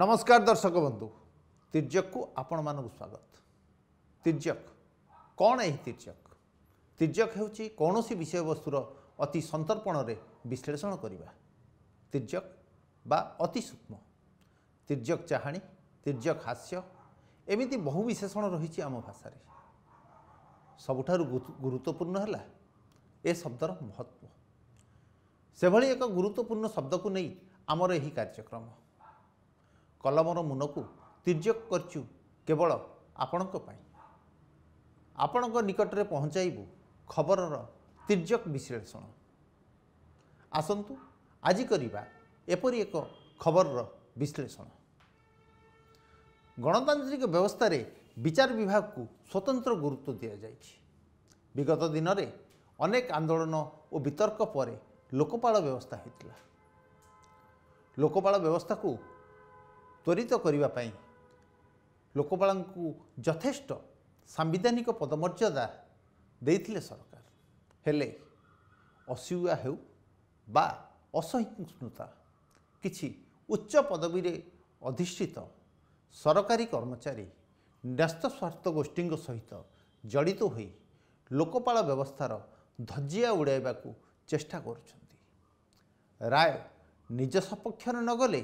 ନମସ୍କାର ଦର୍ଶକ ବନ୍ଧୁ ତୀର୍ଯ୍ୟକୁ ଆପଣମାନଙ୍କୁ ସ୍ୱାଗତ ତୀର୍ଯ୍ୟକ କ'ଣ ଏହି ତୀର୍ଯ୍ୟକ ତୀର୍ଯ୍ୟକ ହେଉଛି କୌଣସି ବିଷୟବସ୍ତୁର ଅତି ସନ୍ତର୍ପଣରେ ବିଶ୍ଳେଷଣ କରିବା ତୀର୍ଯ୍ୟକ ବା ଅତି ସୂକ୍ଷ୍ମ ତୀର୍ଯ୍ୟକ ଚାହାଣୀ ତୀର୍ଯ୍ୟକ ହାସ୍ୟ ଏମିତି ବହୁ ବିଶେଷଣ ରହିଛି ଆମ ଭାଷାରେ ସବୁଠାରୁ ଗୁରୁତ୍ୱପୂର୍ଣ୍ଣ ହେଲା ଏ ଶବ୍ଦର ମହତ୍ଵ ସେଭଳି ଏକ ଗୁରୁତ୍ୱପୂର୍ଣ୍ଣ ଶବ୍ଦକୁ ନେଇ ଆମର ଏହି କାର୍ଯ୍ୟକ୍ରମ କଲମର ମୁନକୁ ତିର୍ଯ୍ୟକ କରିଛୁ କେବଳ ଆପଣଙ୍କ ପାଇଁ ଆପଣଙ୍କ ନିକଟରେ ପହଞ୍ଚାଇବୁ ଖବରର ତିର୍ଯ୍ୟକ ବିଶ୍ଳେଷଣ ଆସନ୍ତୁ ଆଜି କରିବା ଏପରି ଏକ ଖବରର ବିଶ୍ଳେଷଣ ଗଣତାନ୍ତ୍ରିକ ବ୍ୟବସ୍ଥାରେ ବିଚାର ବିଭାଗକୁ ସ୍ୱତନ୍ତ୍ର ଗୁରୁତ୍ୱ ଦିଆଯାଇଛି ବିଗତ ଦିନରେ ଅନେକ ଆନ୍ଦୋଳନ ଓ ବିତର୍କ ପରେ ଲୋକପାଳ ବ୍ୟବସ୍ଥା ହୋଇଥିଲା ଲୋକପାଳ ବ୍ୟବସ୍ଥାକୁ ତ୍ୱରିତ କରିବା ପାଇଁ ଲୋକପାଳଙ୍କୁ ଯଥେଷ୍ଟ ସାମ୍ବିଧାନିକ ପଦମର୍ଯ୍ୟାଦା ଦେଇଥିଲେ ସରକାର ହେଲେ ଅସୁଆ ହେଉ ବା ଅସହିଷ୍ଣୁତା କିଛି ଉଚ୍ଚ ପଦବୀରେ ଅଧିଷ୍ଠିତ ସରକାରୀ କର୍ମଚାରୀ ନ୍ୟସ୍ତ ସ୍ୱାର୍ଥ ଗୋଷ୍ଠୀଙ୍କ ସହିତ ଜଡ଼ିତ ହୋଇ ଲୋକପାଳ ବ୍ୟବସ୍ଥାର ଧଜିଆ ଉଡ଼ାଇବାକୁ ଚେଷ୍ଟା କରୁଛନ୍ତି ରାୟ ନିଜ ସପକ୍ଷରେ ନଗଲେ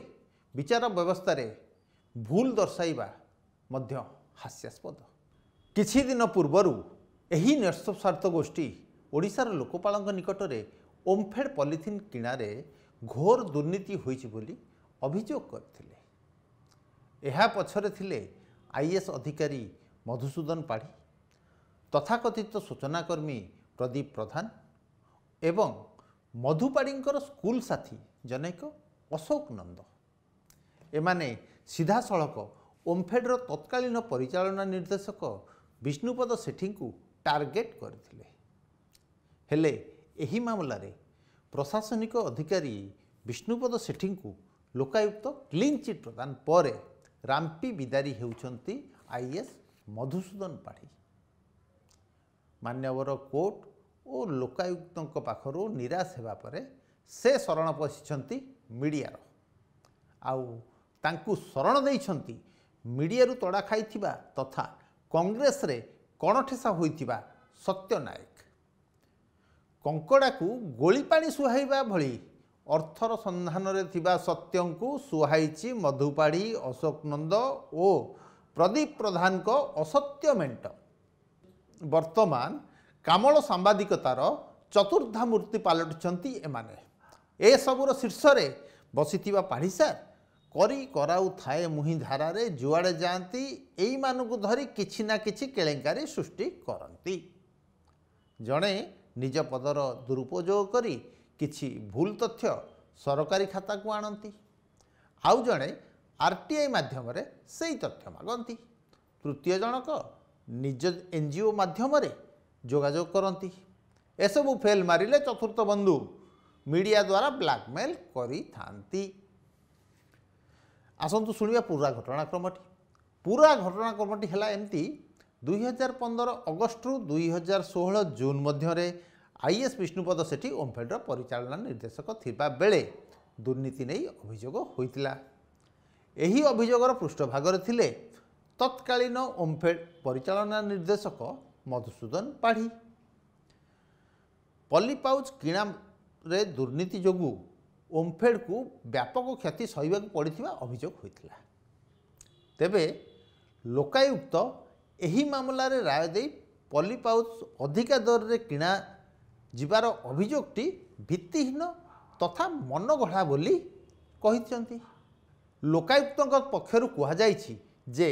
ବିଚାର ବ୍ୟବସ୍ଥାରେ ଭୁଲ ଦର୍ଶାଇବା ମଧ୍ୟ ହାସ୍ୟାସ୍ପଦ କିଛି ଦିନ ପୂର୍ବରୁ ଏହି ନ୍ୟସ୍ୱାର୍ଥ ଗୋଷ୍ଠୀ ଓଡ଼ିଶାର ଲୋକପାଳଙ୍କ ନିକଟରେ ଓମ୍ଫେଡ଼ ପଲିଥିନ୍ କିଣାରେ ଘୋର ଦୁର୍ନୀତି ହୋଇଛି ବୋଲି ଅଭିଯୋଗ କରିଥିଲେ ଏହା ପଛରେ ଥିଲେ ଆଇଏଏସ୍ ଅଧିକାରୀ ମଧୁସୂଦନ ପାଢ଼ୀ ତଥାକଥିତ ସୂଚନାକର୍ମୀ ପ୍ରଦୀପ ପ୍ରଧାନ ଏବଂ ମଧୁପାଢ଼ୀଙ୍କର ସ୍କୁଲ ସାଥୀ ଜନୈକ ଅଶୋକ ନନ୍ଦ ଏମାନେ ସିଧାସଳଖ ଓମ୍ଫେଡ଼ର ତତ୍କାଳୀନ ପରିଚାଳନା ନିର୍ଦ୍ଦେଶକ ବିଷ୍ଣୁପଦ ସେଠୀଙ୍କୁ ଟାର୍ଗେଟ୍ କରିଥିଲେ ହେଲେ ଏହି ମାମଲାରେ ପ୍ରଶାସନିକ ଅଧିକାରୀ ବିଷ୍ଣୁପଦ ସେଠୀଙ୍କୁ ଲୋକାୟୁକ୍ତ କ୍ଲିନ୍ ଚିଟ୍ ପ୍ରଦାନ ପରେ ରାମ୍ପି ବିଦାରୀ ହେଉଛନ୍ତି ଆଇଏଏସ୍ ମଧୁସୂଦନ ପାଢ଼ୀ ମାନ୍ୟବର କୋର୍ଟ ଓ ଲୋକାୟୁକ୍ତଙ୍କ ପାଖରୁ ନିରାଶ ହେବା ପରେ ସେ ଶରଣ ପଶିଛନ୍ତି ମିଡ଼ିଆର ଆଉ ତାଙ୍କୁ ଶରଣ ଦେଇଛନ୍ତି ମିଡ଼ିଆରୁ ତଡ଼ା ଖାଇଥିବା ତଥା କଂଗ୍ରେସରେ କଣଠେସା ହୋଇଥିବା ସତ୍ୟ ନାୟକ କଙ୍କଡ଼ାକୁ ଗୋଳିପାଣି ସୁହାଇବା ଭଳି ଅର୍ଥର ସନ୍ଧାନରେ ଥିବା ସତ୍ୟଙ୍କୁ ସୁହାଇଛି ମଧୁପାଢ଼ୀ ଅଶୋକ ନନ୍ଦ ଓ ପ୍ରଦୀପ ପ୍ରଧାନଙ୍କ ଅସତ୍ୟ ମେଣ୍ଟ ବର୍ତ୍ତମାନ କାମଳ ସାମ୍ବାଦିକତାର ଚତୁର୍ଦ୍ଧା ମୂର୍ତ୍ତି ପାଲଟିଛନ୍ତି ଏମାନେ ଏସବୁର ଶୀର୍ଷରେ ବସିଥିବା ପାଢ଼ୀ କରି କରାଉଥାଏ ମୁହିଁ ଧାରାରେ ଯୁଆଡ଼େ ଯାଆନ୍ତି ଏଇମାନଙ୍କୁ ଧରି କିଛି ନା କିଛି କେଳେଙ୍କାରୀ ସୃଷ୍ଟି କରନ୍ତି ଜଣେ ନିଜ ପଦର ଦୁରୁପଯୋଗ କରି କିଛି ଭୁଲ ତଥ୍ୟ ସରକାରୀ ଖାତାକୁ ଆଣନ୍ତି ଆଉ ଜଣେ ଆର୍ ଟି ଆଇ ମାଧ୍ୟମରେ ସେଇ ତଥ୍ୟ ମାଗନ୍ତି ତୃତୀୟ ଜଣକ ନିଜ ଏନ୍ ଜି ଓ ମାଧ୍ୟମରେ ଯୋଗାଯୋଗ କରନ୍ତି ଏସବୁ ଫେଲ୍ ମାରିଲେ ଚତୁର୍ଥ ବନ୍ଧୁ ମିଡ଼ିଆ ଦ୍ୱାରା ବ୍ଲାକମେଲ୍ କରିଥାନ୍ତି ଆସନ୍ତୁ ଶୁଣିବା ପୁରା ଘଟଣାକ୍ରମଟି ପୁରା ଘଟଣାକ୍ରମଟି ହେଲା ଏମିତି ଦୁଇହଜାର ପନ୍ଦର ଅଗଷ୍ଟରୁ ଦୁଇହଜାର ଷୋହଳ ଜୁନ୍ ମଧ୍ୟରେ ଆଇଏଏସ୍ ବିଷ୍ଣୁପଦ ସେଠି ଓମ୍ଫେଡ୍ର ପରିଚାଳନା ନିର୍ଦ୍ଦେଶକ ଥିବା ବେଳେ ଦୁର୍ନୀତି ନେଇ ଅଭିଯୋଗ ହୋଇଥିଲା ଏହି ଅଭିଯୋଗର ପୃଷ୍ଠଭାଗରେ ଥିଲେ ତତ୍କାଳୀନ ଓମ୍ଫେଡ୍ ପରିଚାଳନା ନିର୍ଦ୍ଦେଶକ ମଧୁସୂଦନ ପାଢ଼ୀ ପଲିପାଉଚ୍ କିଣାରେ ଦୁର୍ନୀତି ଯୋଗୁଁ ଓମ୍ଫେଡ଼କୁ ବ୍ୟାପକ କ୍ଷତି ସହିବାକୁ ପଡ଼ିଥିବା ଅଭିଯୋଗ ହୋଇଥିଲା ତେବେ ଲୋକାୟୁକ୍ତ ଏହି ମାମଲାରେ ରାୟ ଦେଇ ପଲିପାଉସ୍ ଅଧିକା ଦରରେ କିଣା ଯିବାର ଅଭିଯୋଗଟି ଭିତ୍ତିହୀନ ତଥା ମନଗଢ଼ା ବୋଲି କହିଛନ୍ତି ଲୋକାୟୁକ୍ତଙ୍କ ପକ୍ଷରୁ କୁହାଯାଇଛି ଯେ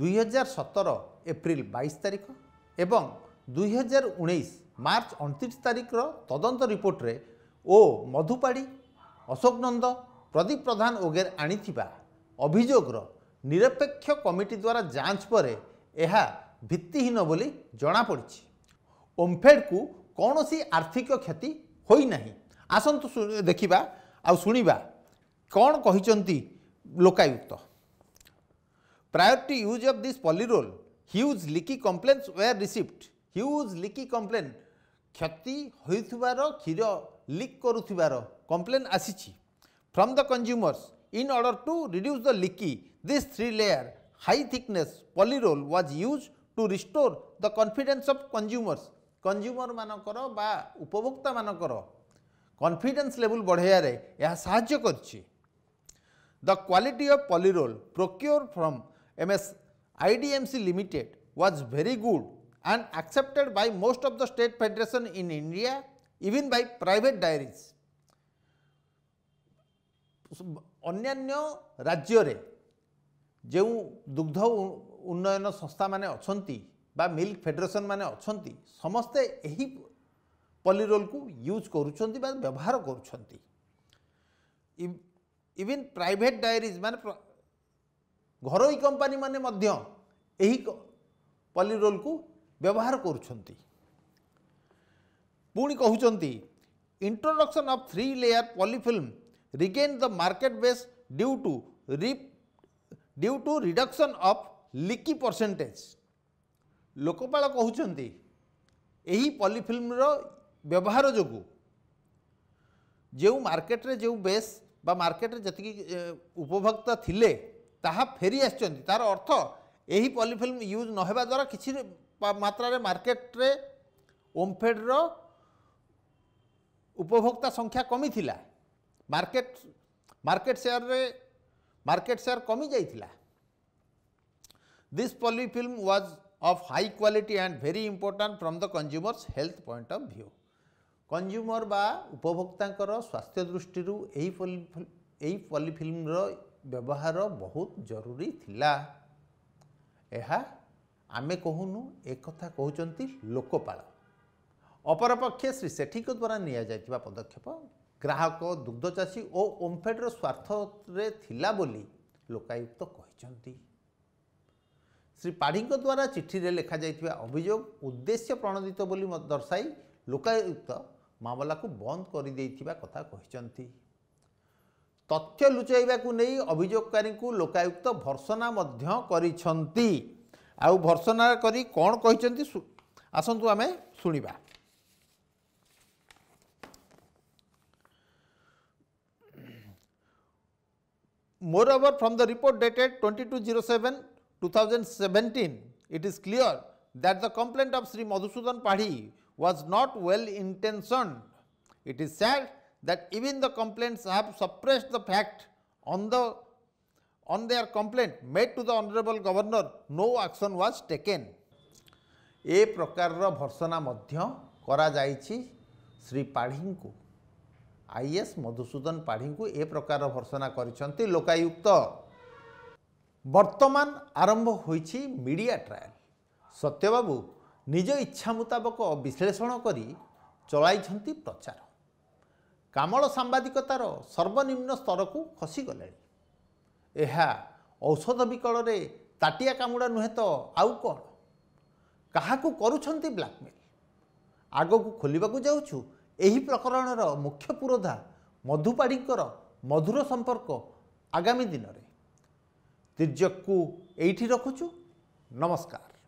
ଦୁଇହଜାର ସତର ଏପ୍ରିଲ ବାଇଶ ତାରିଖ ଏବଂ ଦୁଇହଜାର ଉଣେଇଶ ମାର୍ଚ୍ଚ ଅଣତିରିଶ ତାରିଖର ତଦନ୍ତ ରିପୋର୍ଟରେ ଓ ମଧୁପାଢ଼ୀ অশোক নন্দ প্রদীপ প্রধান ওগের আনিথিবা অভিযোগর নিরপেক্ষ কমিটি দ্বারা যাঞ্চ পরে ଏହା ଭିତ୍ତିହୀନ ବୋଲି ଜଣାପଡ଼ିଛି ଓମ୍ଫେଡ଼କୁ କୌଣସି ଆର୍ଥିକ କ୍ଷତି ହୋଇନାହିଁ ଆସନ୍ତୁ ଦେଖିବା ଆଉ ଶୁଣିବା କ'ଣ କହିଛନ୍ତି Lokayukta priority use of this polyroll huge leaky complaints were received huge leaky complaint କ୍ଷତି ହୋଇଥିବାର କ୍ଷୀର ଲିକ୍ କରୁଥିବାର କମ୍ପ୍ଲେନ୍ ଆସିଛି from the consumers in order to reduce the leaky this three layer high thickness polyroll was used to restore the confidence of consumers କଞ୍ଜ୍ୟୁମର୍ମାନଙ୍କର ବା ଉପଭୋକ୍ତାମାନଙ୍କର confidence ଲେବୁଲ୍ ବଢ଼େଇବାରେ ଏହା ସାହାଯ୍ୟ କରିଛି the quality of polyroll procure from M S I D M C limited was very good and accepted by most of the state federation in India even by private dairies. ଅନ୍ୟାନ୍ୟ ରାଜ୍ୟରେ ଯେଉଁ ଦୁଗ୍ଧ ଉନ୍ନୟନ ସଂସ୍ଥାମାନେ ଅଛନ୍ତି ବା ମିଲ୍କ ଫେଡେରେସନ୍ ମାନେ ଅଛନ୍ତି ସମସ୍ତେ ଏହି ପଲିରୋଲ୍କୁ ୟୁଜ୍ କରୁଛନ୍ତି ବା ବ୍ୟବହାର କରୁଛନ୍ତି ଇଭିନ୍ ପ୍ରାଇଭେଟ୍ ଡାଏରିଜ୍ ମାନେ ଘରୋଇ କମ୍ପାନୀମାନେ ମଧ୍ୟ ଏହି ପଲିରୋଲ୍କୁ ব্যবহার করছেন পুঁ Kumar introduction of three layer polyfilm regain the market base due to rep due to reduction of leaky percentage Lokpal Kumar এই পলিফিল্মর ব্যবহার যোগ যে মার্কেটে যে বেস বা মার্কেটে যেত উপভোক্তা লে ତାହା ফেরি আসছেন তার অর্থ এই পলিফিল্ম ইউজ নহবা দ্বারা কিছু ମାତ୍ରାରେ ମାର୍କେଟରେ ଓମ୍ଫେଡ଼ର ଉପଭୋକ୍ତା ସଂଖ୍ୟା କମିଥିଲା ମାର୍କେଟ ମାର୍କେଟ ସେୟାରରେ ମାର୍କେଟ ସେୟାର କମିଯାଇଥିଲା this polyfilm was of high quality and very important from the consumers health point of view consumer ବା ଉପଭୋକ୍ତାଙ୍କର ସ୍ୱାସ୍ଥ୍ୟ ଦୃଷ୍ଟିରୁ ଏହି ଏହି ପଲିଫିଲ୍ମର ବ୍ୟବହାର ବହୁତ ଜରୁରୀ ଥିଲା ଏହା ଆମେ କହୁନୁ ଏକଥା କହୁଛନ୍ତି ଲୋକପାଳ ଅପରପକ୍ଷେ ଶ୍ରୀ ସେଠୀଙ୍କ ଦ୍ୱାରା ନିଆଯାଇଥିବା ପଦକ୍ଷେପ ଗ୍ରାହକ ଦୁଗ୍ଧଚାଷୀ ଓ ଓମ୍ଫେଡ଼ର ସ୍ୱାର୍ଥରେ ଥିଲା ବୋଲି ଲୋକାୟୁକ୍ତ କହିଛନ୍ତି ଶ୍ରୀ ପାଢ଼ୀଙ୍କ ଦ୍ୱାରା ଚିଠିରେ ଲେଖାଯାଇଥିବା ଅଭିଯୋଗ ଉଦ୍ଦେଶ୍ୟ ପ୍ରଣୋଦିତ ବୋଲି ଦର୍ଶାଇ ଲୋକାୟୁକ୍ତ ମାମଲାକୁ ବନ୍ଦ କରିଦେଇଥିବା କଥା କହିଛନ୍ତି ତଥ୍ୟ ଲୁଚାଇବାକୁ ନେଇ ଅଭିଯୋଗକାରୀଙ୍କୁ ଲୋକାୟୁକ୍ତ ଭର୍ସନା ମଧ୍ୟ କରିଛନ୍ତି ଆଉ ଭର୍ସନା କରି କ'ଣ କହିଛନ୍ତି ଆସନ୍ତୁ ଆମେ ଶୁଣିବା Moreover, from the report dated 2207-2017, it is clear that the complaint of Sri Madhusudan Padi was not well intentioned. It is said that even the complaints have suppressed the fact on the on their complaint made to the honorable governor no action was taken ଏ ପ୍ରକାରର ଭର୍ସନା ମଧ୍ୟ କରାଯାଇଛି ଶ୍ରୀ ପାଢ଼ୀଙ୍କୁ I S Madhusudan ପାଢ଼ୀଙ୍କୁ ଏ ପ୍ରକାର ଭର୍ସନା କରିଛନ୍ତି ଲୋକାୟୁକ୍ତ ବର୍ତ୍ତମାନ ଆରମ୍ଭ ହୋଇଛି ମିଡ଼ିଆ ଟ୍ରାଏଲ୍ ସତ୍ୟବାବୁ ନିଜ ଇଚ୍ଛା ମୁତାବକ ବିଶ୍ଳେଷଣ କରି ଚଳାଇଛନ୍ତି ପ୍ରଚାର କାମଳ ସାମ୍ବାଦିକତାର ସର୍ବନିମ୍ନ ସ୍ତରକୁ ଖସିଗଲେଣି ଏହା ଔଷଧ ବିକଳରେ ତାଟିଆ କାମୁଡ଼ା ନୁହେଁ ତ ଆଉ କ'ଣ କାହାକୁ କରୁଛନ୍ତି ବ୍ଲାକମେଲ୍ ଆଗକୁ ଖୋଲିବାକୁ ଯାଉଛୁ ଏହି ପ୍ରକରଣର ମୁଖ୍ୟ ପୁରୋଧା ମଧୁପାଢ଼ୀଙ୍କର ମଧୁର ସମ୍ପର୍କ ଆଗାମୀ ଦିନରେ ତୀର୍ଯ୍ୟକୁ ଏଇଠି ରଖୁଛୁ ନମସ୍କାର